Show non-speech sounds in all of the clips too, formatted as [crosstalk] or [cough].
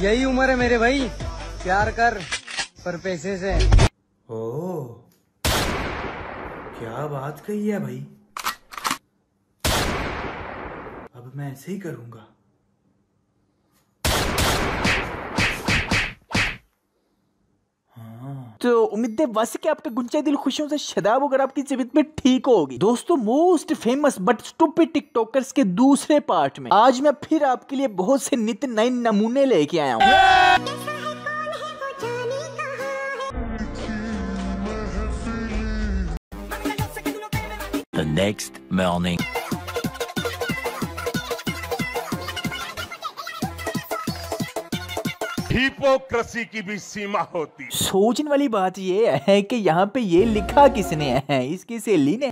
यही उम्र है मेरे भाई प्यार कर पर पैसे से ओ क्या बात कही है भाई अब मैं ऐसे ही करूंगा तो उम्मीद है वैसे कि आपके गुंचे दिल खुशियों से शदाब होकर आपकी जीवित में ठीक होगी दोस्तों most famous but stupid TikTokers के दूसरे पार्ट में आज मैं फिर आपके लिए बहुत से नित नए नमूने लेके आया हूँ नेक्स्ट मॉर्निंग हिपोक्रेसी की भी सीमा होती सोचने वाली बात ये है कि यहाँ पे ये लिखा किसने है इसकी सहेली ने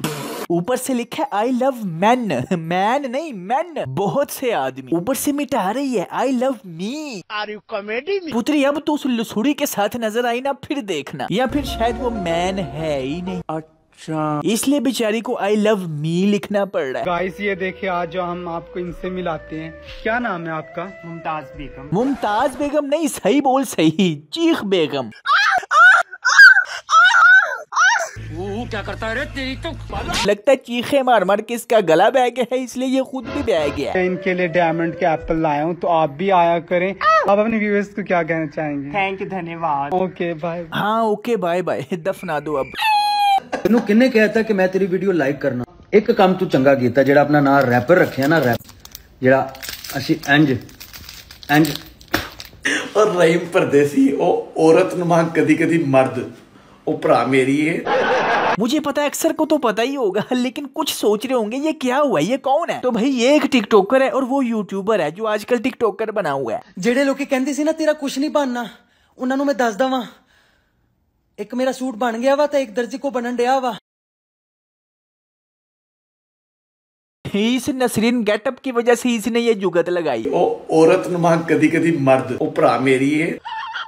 ऊपर से लिखा है आई लव मैन मैन नहीं मैन बहुत से आदमी ऊपर से मिटा रही है I love me are you comedy पुत्री अब तो उस लुसुड़ी के साथ नजर आई ना फिर देखना या फिर शायद वो मैन है ही नहीं और अच्छा इसलिए बेचारी को आई लव मी लिखना पड़ रहा है गाइस ये देखिए आज जो हम आपको इनसे मिलाते हैं क्या नाम है आपका मुमताज बेगम मुमताज बेगम नहीं सही बोल सही चीख बेगम क्या करता है रे तेरी तो लगता है चीखे मार मार के इसका गला बह गया है इसलिए ये खुद भी बह गया मैं इनके लिए डायमंड के एप्पल लाया हूँ तो आप भी आया करें आप अपने व्यूअर्स को क्या कहना चाहेंगे थैंक यू धन्यवाद ओके बाय हाँ ओके बाय बाय दफना दो अब ਤੈਨੂੰ ਕਿੰਨੇ ਕਹਿਤਾ ਕਿ ਮੈਂ ਤੇਰੀ ਵੀਡੀਓ ਲਾਈਕ ਕਰਨਾ ਇੱਕ ਕੰਮ ਤੂੰ ਚੰਗਾ ਕੀਤਾ ਜਿਹੜਾ ਆਪਣਾ ਨਾਂ ਰੈਪਰ ਰੱਖਿਆ ਨਾ ਰੈਪ ਜਿਹੜਾ ਅਸੀਂ ਇੰਜ ਇੰਜ ਔਰ ਰਹੀਮ ਪਰਦੇਸੀ ਉਹ ਔਰਤ ਨੂੰ ਮਾਂ ਕਦੀ ਕਦੀ ਮਰਦ ਉਹ ਭਰਾ मुझे पता है अक्सर को तो पता ही होगा लेकिन कुछ सोच रहे होंगे ये क्या हुआ ये कौन है तो भाई ये एक टिकटोकर है और वो यूट्यूबर है जो आजकल टिकटोकर बना हुआ है जेडे लोग कहते ना तेरा कुछ नहीं बनना उन्होंने मैं दस दवा एक मेरा सूट बन गया वा तो एक ਦਰਜੀ को ਬਣਨ दिया वा इस नसरीन गेटअप की वजह से इसने ये जुगत लगाई ओ औरत नुमा कभी कभी मर्द ओ भरा मेरी है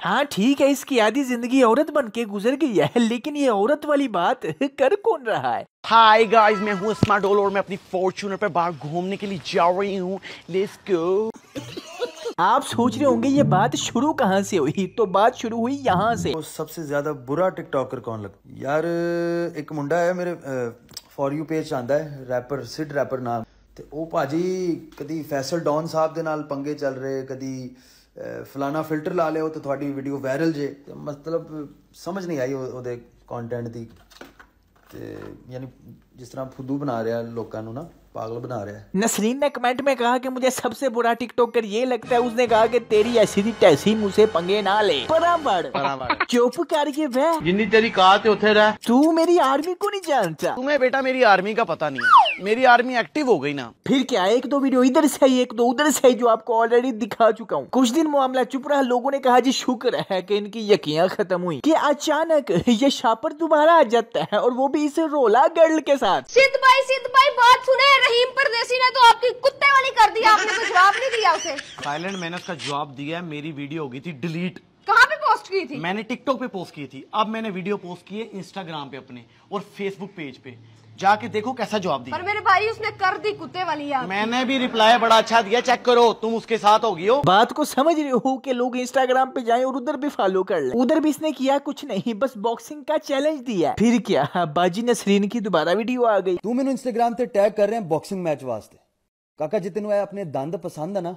हाँ ठीक है इसकी आधी जिंदगी औरत बन के गुजर गई है लेकिन ये औरत वाली बात कर कौन रहा है हाय गाइस मैं हूँ स्मार्ट डोल और मैं अपनी फॉर्चूनर पे बाहर घूमने के लिए जा रही हूँ लेट्स गो आप सोच रहे होंगे ये बात शुरू कहाँ से हुई तो बात शुरू हुई यहाँ से सबसे ज्यादा बुरा टिकटॉकर कौन लगता यार ਇੱਕ ਮੁੰਡਾ ਹੈ ਮੇਰੇ ਫॉर ਯੂ ਪੇਜ ਆਂਦਾ ਹੈ ਰੈਪਰ ਸਿਡ ਰੈਪਰ ਨਾਮ ਤੇ ਉਹ ਭਾਜੀ ਕਦੀ ਫੈਸਲ ਡੌਨ ਸਾਹਿਬ ਦੇ ਨਾਲ ਪੰਗੇ ਚੱਲ ਰਹੇ ਕਦੀ ਫਲਾਣਾ ਫਿਲਟਰ ਲਾ ਲਿਓ ਤੇ ਤੁਹਾਡੀ ਵੀਡੀਓ ਵਾਇਰਲ ਜੇ ਮਤਲਬ ਸਮਝ ਨਹੀਂ ਆਈ ਉਹਦੇ ਕੰਟੈਂਟ ਦੀ ਤੇ ਯਾਨੀ ਜਿਸ ਤਰ੍ਹਾਂ ਫੁੱਦੂ ਬਣਾ ਰਿਹਾ ਲੋਕਾਂ ਨੂੰ ਨਾ पागल बना रहा है नसरीन ने कमेंट में कहा कि मुझे सबसे बुरा टिकटॉकर ये लगता है उसने कहा कि तेरी ऐसी दी तैसी मुझे पंगे ना ले बराबर चुप करके वह जिन्नी तेरी कहा उठे रहा तू मेरी आर्मी को नहीं जानता तुम्हें बेटा मेरी आर्मी का पता नहीं मेरी आर्मी एक्टिव हो गई ना फिर क्या एक दो वीडियो इधर से आई एक दो उधर से आई जो आपको ऑलरेडी दिखा चुका हूँ कुछ दिन मामला चुप रहा लोगों ने कहा जी शुक्र है की इनकी यकियाँ खत्म हुई की अचानक ये शापर दोबारा आ जाता है और वो भी इस रोला गर्ल के साथ सिद्ध भाई सिद्ध भाई बात सुने रहीम परदेसी ने तो आपकी कुत्ते वाली कर दिया आपने तो जवाब नहीं दिया उसे साइलेंट मैंने उसका जवाब दिया मेरी वीडियो हो गई थी डिलीट पोस्ट की थी मैंने टिकटॉक पे पोस्ट की थी अब मैंने वीडियो पोस्ट किए इंस्टाग्राम पे अपने और फेसबुक पेज पे जाके देखो कैसा जवाब दिया पर मेरे भाई उसने कर दी कुत्ते वाली यार मैंने भी रिप्लाई बड़ा अच्छा दिया चेक करो तुम उसके साथ होगी हो बात को समझ रहे हो कि लोग इंस्टाग्राम पे जाएं और उधर भी फॉलो कर ले उधर भी इसने किया कुछ नहीं बस बॉक्सिंग का चैलेंज दिया फिर क्या बाजी ने नसरीन की दोबारा वीडियो आ गई तू मेनू इंस्टाग्राम पे टैग कर रहे हैं बॉक्सिंग मैच वास्ते काका जितने अपने दंद पसंद है ना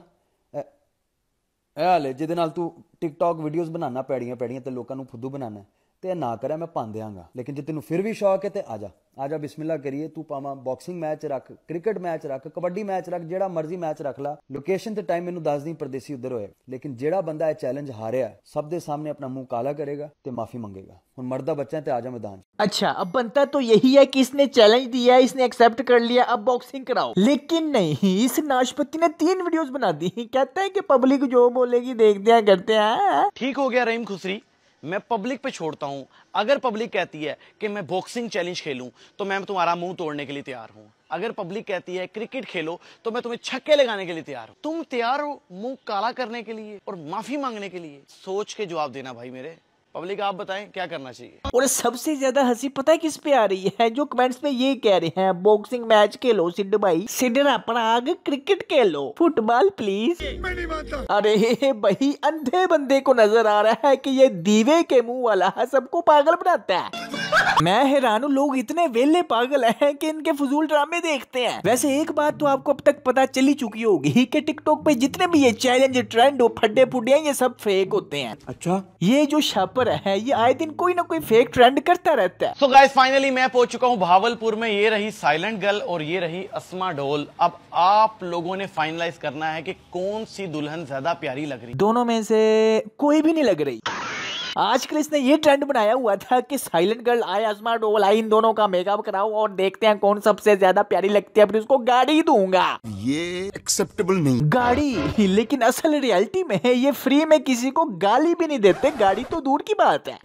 ਇਹ ਹਾਲੇ ਜਿਹਦੇ ਨਾਲ ਤੂੰ ਟਿਕਟੌਕ ਵੀਡੀਓਜ਼ ਬਣਾਉਣਾ ਪੈੜੀਆਂ ਪੈੜੀਆਂ ਤੇ ਲੋਕਾਂ ਨੂੰ ਫੁੱਦੂ ਬਣਾਉਣਾ ਤੇ ਨਾ ਕਰਿਆ ਮੈਂ ਪਾਣ ਦਿਆਂਗਾ ਲੇਕਿਨ ਜੇ ਤੈਨੂੰ ਫਿਰ ਵੀ ਸ਼ੌਕ ਹੈ ਤੇ ਆ ਜਾ ਆ ਜਾ ਬਿਸਮਿਲ੍ਲਾ ਕਰੀਏ ਤੂੰ ਪਾਵਾਂ ਬਾਕਸਿੰਗ ਮੈਚ ਰੱਖ ਕ੍ਰਿਕਟ ਮੈਚ ਰੱਖ ਕਬੱਡੀ ਮੈਚ ਰੱਖ ਜਿਹੜਾ ਮਰਜ਼ੀ ਮੈਚ ਰੱਖ ਲਾ ਲੋਕੇਸ਼ਨ ਤੇ ਟਾਈਮ ਮੈਨੂੰ ਦੱਸ ਦੀ ਪਰਦੇਸੀ ਉਧਰ ਹੋਏ ਲੇਕਿਨ ਜਿਹੜਾ ਬੰਦਾ ਇਹ ਚੈਲੰਜ ਹਾਰਿਆ ਸਭ ਦੇ ਸਾਹਮਣੇ ਆਪਣਾ ਮੂੰਹ ਕਾਲਾ ਕਰੇਗਾ ਤੇ ਮਾਫੀ ਮੰਗੇਗਾ ਹੁਣ ਮਰਦਾ ਬੱਚਾ ਤੇ ਆ ਜਾ ਮੈਦਾਨ ਅੱਛਾ ਅਬ ਬੰਤਾ ਤੋਂ ਇਹੀ ਹੈ ਕਿ ਇਸਨੇ ਚੈਲੰਜ ਦਿਆ ਇਸਨੇ ਐਕਸੈਪਟ ਕਰ ਲਿਆ ਅਬ ਬਾਕਸਿੰਗ ਕਰਾਓ ਲੇਕਿਨ ਨਹੀਂ ਇਸ ਨਾਸ਼ਪਤੀ ਨੇ ਤਿੰਨ ਵੀਡੀਓਜ਼ ਬਣਾ दी ਕਹਤਾ ਹੈ ਕਿ ਪਬਲਿਕ ਜੋ ਬੋਲੇਗੀ ਦੇਖਦੇ ਆ ਕਰਤੇ ਆ ਠੀਕ ਹੋ ਗਿਆ ਰਹੀਮ ਖੁਸਰੀ मैं पब्लिक पे छोड़ता हूं अगर पब्लिक कहती है कि मैं बॉक्सिंग चैलेंज खेलूं तो मैं तुम्हारा मुंह तोड़ने के लिए तैयार हूं अगर पब्लिक कहती है क्रिकेट खेलो तो मैं तुम्हें छक्के लगाने के लिए तैयार हूं तुम तैयार हो मुंह काला करने के लिए और माफी मांगने के लिए सोच के जवाब देना भाई मेरे पब्लिक आप बताएं क्या करना चाहिए और सबसे ज्यादा हंसी पता है किस पे आ रही है जो कमेंट्स में ये कह रहे हैं बॉक्सिंग मैच खेलो सिड भाई सिडरा पराग क्रिकेट खेलो फुटबॉल प्लीज अरे भाई अंधे बंदे को नजर आ रहा है की ये दीवे के मुँह वाला सबको पागल बनाता है मैं हैरान हूँ लोग इतने वेले पागल हैं कि इनके फजूल ड्रामे देखते हैं वैसे एक बात तो आपको अब तक पता चली चुकी होगी कि टिकटॉक पे जितने भी ये चैलेंज ट्रेंड हो फटे फुटे ये सब फेक होते हैं अच्छा ये जो शापर है ये आए दिन कोई ना कोई फेक ट्रेंड करता रहता है सो गाइस फाइनली मैं पहुंच चुका हूँ भावलपुर में ये रही साइलेंट गर्ल और ये रही असमा ढोल अब आप लोगों ने फाइनलाइज करना है की कौन सी दुल्हन ज्यादा प्यारी लग रही दोनों में से कोई भी नहीं लग रही आजकल इसने ये ट्रेंड बनाया हुआ था कि साइलेंट गर्ल आई आजमा डोल आई इन दोनों का मेकअप कराओ और देखते हैं कौन सबसे ज्यादा प्यारी लगती है फिर उसको गाड़ी दूंगा ये एक्सेप्टेबल नहीं गाड़ी लेकिन असल रियलिटी में ये फ्री में किसी को गाली भी नहीं देते गाड़ी तो दूर की बात है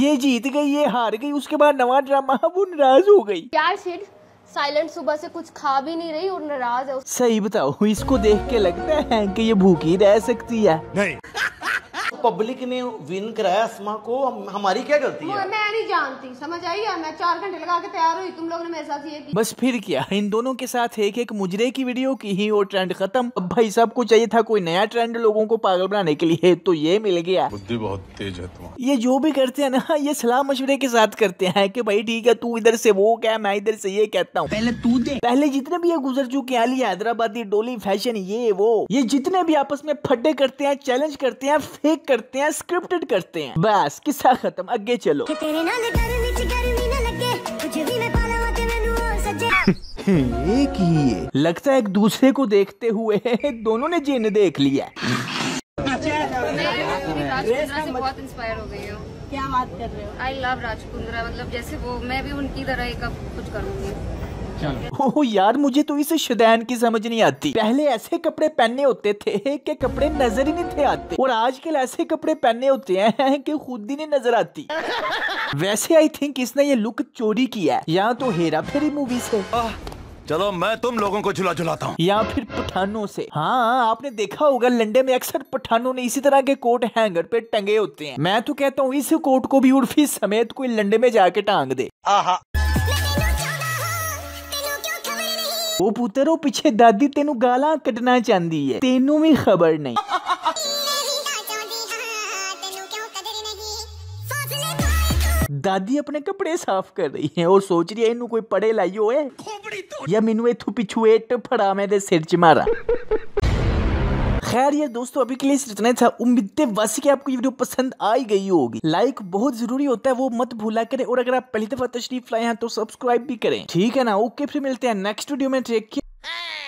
ये जीत गई ये हार गई उसके बाद नवा ड्रामा [laughs] वो नाराज हो गई शेर साइलेंट सुबह से कुछ खा भी नहीं रही और नाराज है सही बताओ इसको देख के लगता है कि ये भूखी रह सकती है नहीं पब्लिक ने विन कराया अस्मा को हम, हमारी क्या गलती है मैं नहीं जानती समझ आई मैं चार घंटे लगा के तैयार हुई तुम लोगों ने मेरे साथ ये बस फिर क्या इन दोनों के साथ एक एक मुजरे की वीडियो की ही वो ट्रेंड खत्म अब भाई सब कुछ चाहिए था कोई नया ट्रेंड लोगों को पागल बनाने के लिए तो ये मिल गया बुद्धि बहुत तेज है तुम ये जो भी करते है ना ये सलाह मशवरे के साथ करते हैं की भाई ठीक है तू इधर से वो क्या मैं इधर से ये कहता हूँ पहले तू दे पहले जितने भी ये गुजर चुके हैं अली हैदराबादी डोली फैशन ये वो ये जितने भी आपस में फटे करते हैं चैलेंज करते हैं फेक करते करते हैं स्क्रिप्टेड करते हैं बस किस्सा खत्म आगे चलो [laughs] [laughs] एक ही है। लगता है एक दूसरे को देखते हुए [laughs] दोनों ने जिन देख लिया बहुत क्या बात कर रहे हो आई लव राज मतलब जैसे वो मैं भी उनकी तरह एक कुछ करूंगी चलो ओह यार मुझे तो इस शुदैन की समझ नहीं आती पहले ऐसे कपड़े पहने होते थे कि कपड़े नजर ही नहीं थे आते और आजकल ऐसे कपड़े पहने होते हैं कि खुद ही नहीं नजर आती वैसे आई थिंक इसने ये लुक चोरी किया है या तो हेरा फेरी मूवी से चलो मैं तुम लोगों को झुला झुलाता हूँ या फिर पठानों से हाँ आपने देखा होगा लंडे में अक्सर पठानों ने इसी तरह के कोट हैंगर पे टंगे होते हैं मैं तो कहता हूँ इस कोट को भी उर्फी समेत कोई लंडे में जाके टांग दे आहा ਉਹ ਪੁੱਤਰ ਉਹ ਪਿੱਛੇ ਦਾਦੀ ਤੈਨੂੰ ਗਾਲਾਂ ਕੱਢਣਾ ਚਾਹੁੰਦੀ ਹੈ ਤੈਨੂੰ ਵੀ ਖਬਰ ਨਹੀਂ ਦਾਦੀ ਆਪਣੇ ਕੱਪੜੇ ਸਾਫ਼ ਕਰ ਰਹੀ ਹੈ ਔਰ ਸੋਚ ਰਹੀ ਹੈ ਇਹਨੂੰ ਕੋਈ ਪੜੇ ਲਾਈ ਹੋਏ ਜਾਂ ਮੈਨੂੰ ਇਥੋਂ ਪਿੱਛੂ ਏਟ ਫੜਾ ਮੈਂ ਦੇ ਸਿਰ 'ਚ ਮਾਰਾਂ खैर यार दोस्तों अभी के लिए इतना था उम्मीद वासी कि आपको ये वीडियो पसंद आई गई होगी लाइक बहुत जरूरी होता है वो मत भूला करें और अगर आप पहली दफा तशरीफ लाए हैं तो सब्सक्राइब भी करें ठीक है ना ओके फिर मिलते हैं नेक्स्ट वीडियो में ट्रेक किया